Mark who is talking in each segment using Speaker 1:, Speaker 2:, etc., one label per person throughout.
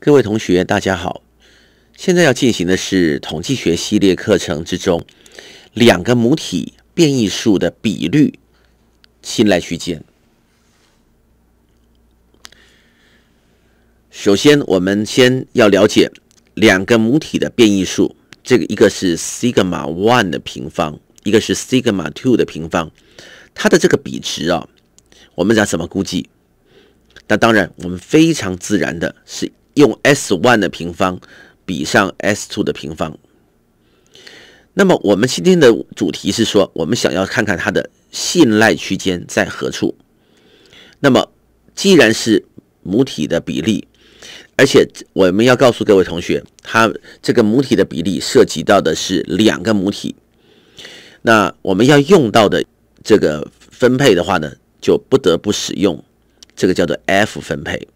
Speaker 1: 各位同学，大家好！现在要进行的是统计学系列课程之中两个母体变异数的比率信赖区间。首先，我们先要了解两个母体的变异数，这个一个是 sigma one 的平方，一个是 sigma two 的平方，它的这个比值啊，我们讲怎么估计？那当然，我们非常自然的是。用 s one 的平方比上 s two 的平方。那么我们今天的主题是说，我们想要看看它的信赖区间在何处。那么既然是母体的比例，而且我们要告诉各位同学，它这个母体的比例涉及到的是两个母体，那我们要用到的这个分配的话呢，就不得不使用这个叫做 F 分配。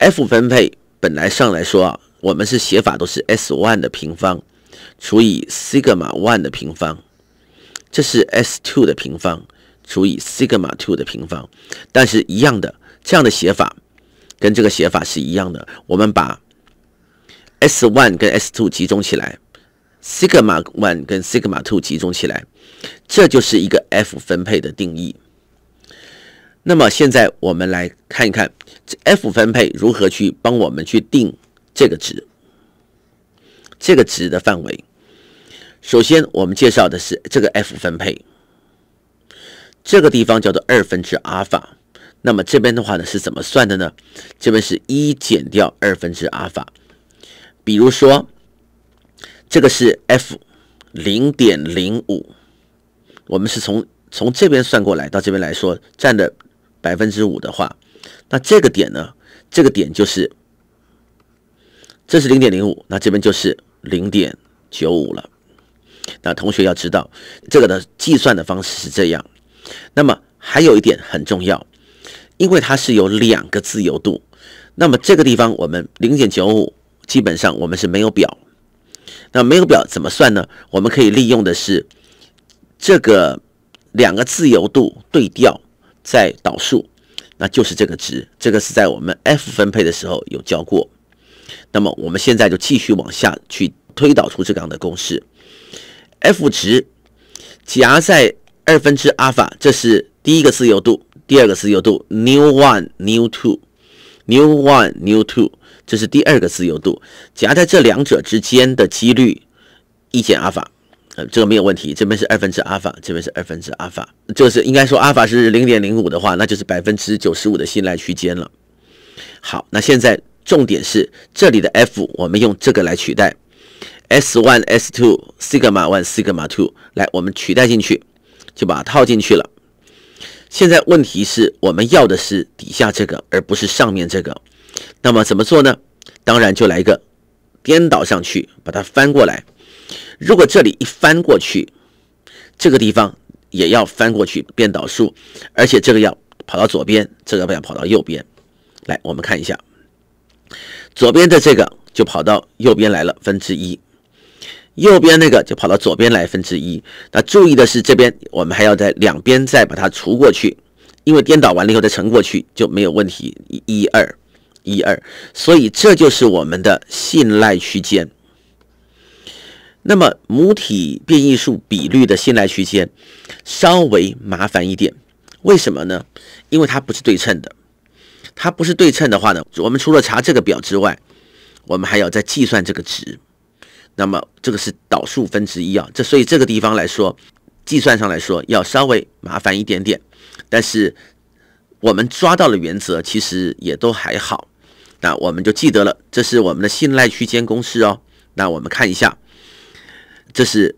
Speaker 1: F 分配本来上来说，我们是写法都是 S one 的平方除以西格玛 one 的平方，这是 S two 的平方除以西格玛 two 的平方。但是，一样的这样的写法跟这个写法是一样的。我们把 S one 跟 S two 集中起来，西格玛 one 跟西格玛 two 集中起来，这就是一个 F 分配的定义。那么现在我们来看一看 F 分配如何去帮我们去定这个值，这个值的范围。首先我们介绍的是这个 F 分配，这个地方叫做二分之阿尔法。那么这边的话呢是怎么算的呢？这边是一减掉二分之阿尔法。比如说这个是 F 零点零五，我们是从从这边算过来到这边来说占的。百分之五的话，那这个点呢？这个点就是，这是零点零五，那这边就是零点九五了。那同学要知道，这个的计算的方式是这样。那么还有一点很重要，因为它是有两个自由度。那么这个地方，我们零点九五基本上我们是没有表。那没有表怎么算呢？我们可以利用的是这个两个自由度对调。在导数，那就是这个值。这个是在我们 F 分配的时候有教过。那么我们现在就继续往下去推导出这样的公式。F 值夹在二分之阿尔法，这是第一个自由度。第二个自由度 new one, new two, new one, new two，这是第二个自由度。夹在这两者之间的几率一减阿尔法。这个没有问题，这边是二分之阿尔法，这边是二分之阿尔法。这个是应该说阿尔法是零点零五的话，那就是百分之九十五的信赖区间了。好，那现在重点是这里的 F，我们用这个来取代 s one、s two、sigma one、sigma two。来，我们取代进去，就把它套进去了。现在问题是我们要的是底下这个，而不是上面这个。那么怎么做呢？当然就来一个颠倒上去，把它翻过来。如果这里一翻过去，这个地方也要翻过去变导数，而且这个要跑到左边，这个要跑到右边。来，我们看一下，左边的这个就跑到右边来了分之一，右边那个就跑到左边来分之一。那注意的是，这边我们还要在两边再把它除过去，因为颠倒完了以后再乘过去就没有问题。一、二、一、二，所以这就是我们的信赖区间。那么母体变异数比率的信赖区间稍微麻烦一点，为什么呢？因为它不是对称的，它不是对称的话呢，我们除了查这个表之外，我们还要再计算这个值。那么这个是导数分之一啊，这所以这个地方来说，计算上来说要稍微麻烦一点点。但是我们抓到了原则，其实也都还好。那我们就记得了，这是我们的信赖区间公式哦。那我们看一下。这是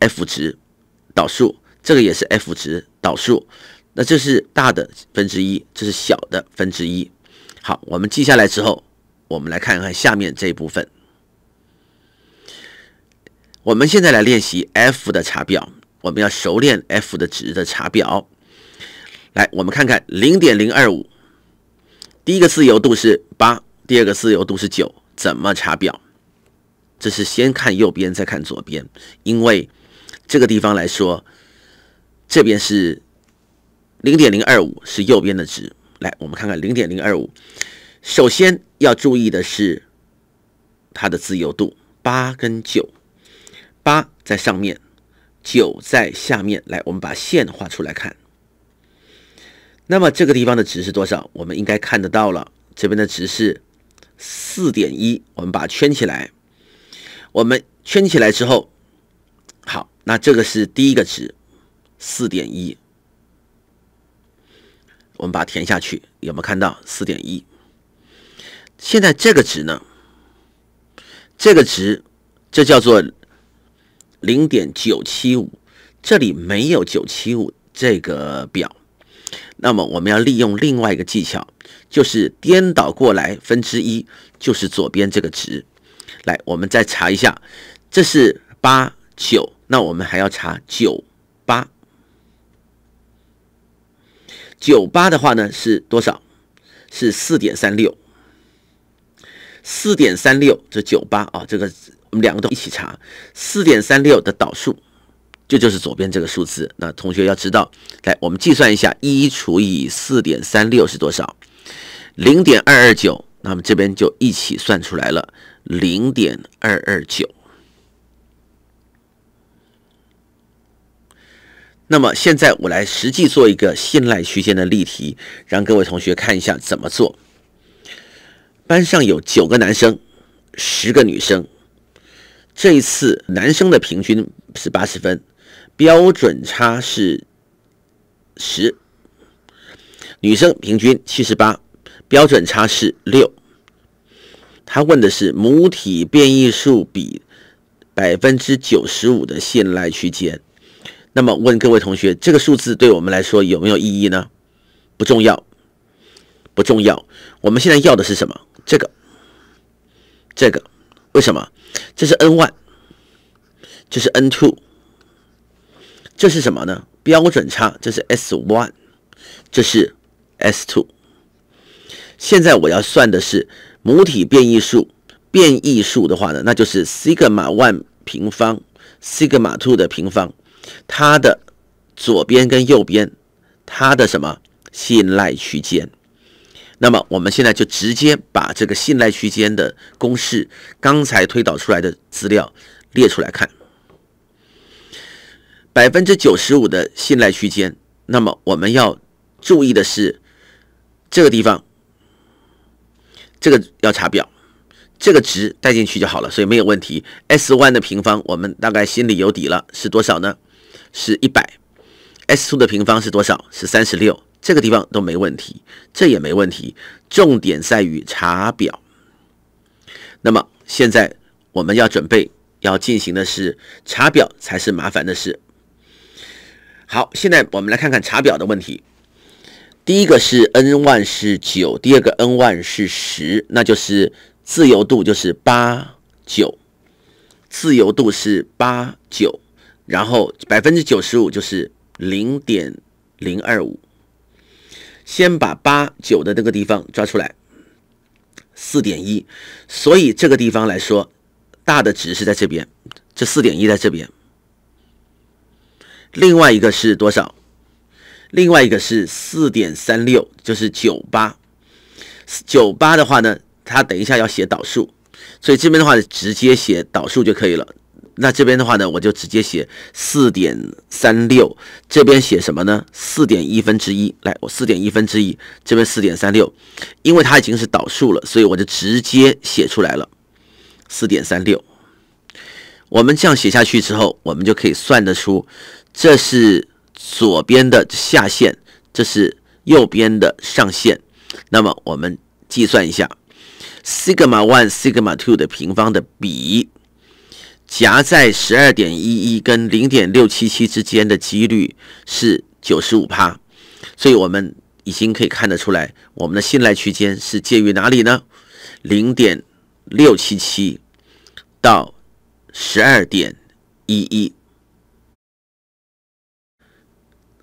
Speaker 1: f 值导数，这个也是 f 值导数。那这是大的分之一，这是小的分之一。好，我们记下来之后，我们来看看下面这一部分。我们现在来练习 f 的查表，我们要熟练 f 的值的查表。来，我们看看零点零二五，第一个自由度是八，第二个自由度是九，怎么查表？这是先看右边，再看左边，因为这个地方来说，这边是零点零二五，是右边的值。来，我们看看零点零二五，首先要注意的是它的自由度八跟九，八在上面，九在下面。来，我们把线画出来看。那么这个地方的值是多少？我们应该看得到了，这边的值是四点一，我们把圈起来。我们圈起来之后，好，那这个是第一个值，四点一。我们把它填下去，有没有看到四点一？现在这个值呢？这个值，这叫做零点九七五。这里没有九七五这个表，那么我们要利用另外一个技巧，就是颠倒过来，分之一就是左边这个值。来，我们再查一下，这是八九，那我们还要查九八。九八的话呢是多少？是四点三六，四点三六这九八啊，这个我们两个都一起查。四点三六的导数，这就是左边这个数字。那同学要知道，来，我们计算一下一除以四点三六是多少，零点二二九。那么这边就一起算出来了。零点二二九。那么现在我来实际做一个信赖区间的例题，让各位同学看一下怎么做。班上有九个男生，十个女生。这一次男生的平均是八十分，标准差是十；女生平均七十八，标准差是六。他问的是母体变异数比百分之九十五的信赖区间。那么问各位同学，这个数字对我们来说有没有意义呢？不重要，不重要。我们现在要的是什么？这个，这个，为什么？这是 n one，这是 n two，这是什么呢？标准差，这是 s one，这是 s two。现在我要算的是。母体变异数，变异数的话呢，那就是 sigma one 平方，sigma two 的平方，它的左边跟右边，它的什么信赖区间？那么我们现在就直接把这个信赖区间的公式，刚才推导出来的资料列出来看。百分之九十五的信赖区间，那么我们要注意的是这个地方。这个要查表，这个值带进去就好了，所以没有问题。s one 的平方我们大概心里有底了，是多少呢？是一百。s two 的平方是多少？是三十六。这个地方都没问题，这也没问题。重点在于查表。那么现在我们要准备要进行的是查表才是麻烦的事。好，现在我们来看看查表的问题。第一个是 n 万是九，第二个 n 万是十，那就是自由度就是八九，自由度是八九，然后百分之九十五就是零点零二五，先把八九的那个地方抓出来，四点一，所以这个地方来说，大的值是在这边，这四点一在这边，另外一个是多少？另外一个是四点三六，就是九八，九八的话呢，它等一下要写导数，所以这边的话直接写导数就可以了。那这边的话呢，我就直接写四点三六，这边写什么呢？四点一分之一，来，我四点一分之一，这边四点三六，因为它已经是导数了，所以我就直接写出来了，四点三六。我们这样写下去之后，我们就可以算得出，这是。左边的下限，这是右边的上限。那么我们计算一下，sigma one sigma two 的平方的比，夹在十二点一一跟零点六七七之间的几率是九十五趴。所以我们已经可以看得出来，我们的信赖区间是介于哪里呢？零点六七七到十二点一一。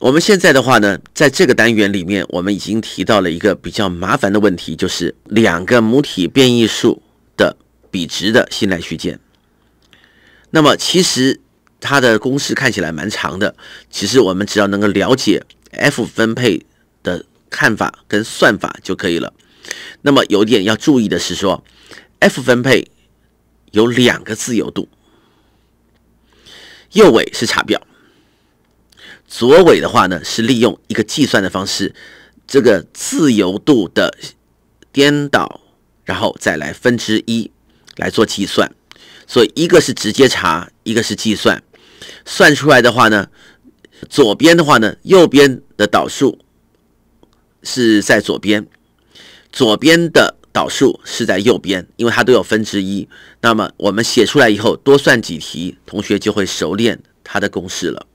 Speaker 1: 我们现在的话呢，在这个单元里面，我们已经提到了一个比较麻烦的问题，就是两个母体变异数的比值的信赖区间。那么，其实它的公式看起来蛮长的，其实我们只要能够了解 F 分配的看法跟算法就可以了。那么，有一点要注意的是说，F 分配有两个自由度，右尾是查表。左尾的话呢，是利用一个计算的方式，这个自由度的颠倒，然后再来分之一来做计算。所以一个是直接查，一个是计算。算出来的话呢，左边的话呢，右边的导数是在左边，左边的导数是在右边，因为它都有分之一。那么我们写出来以后，多算几题，同学就会熟练它的公式了。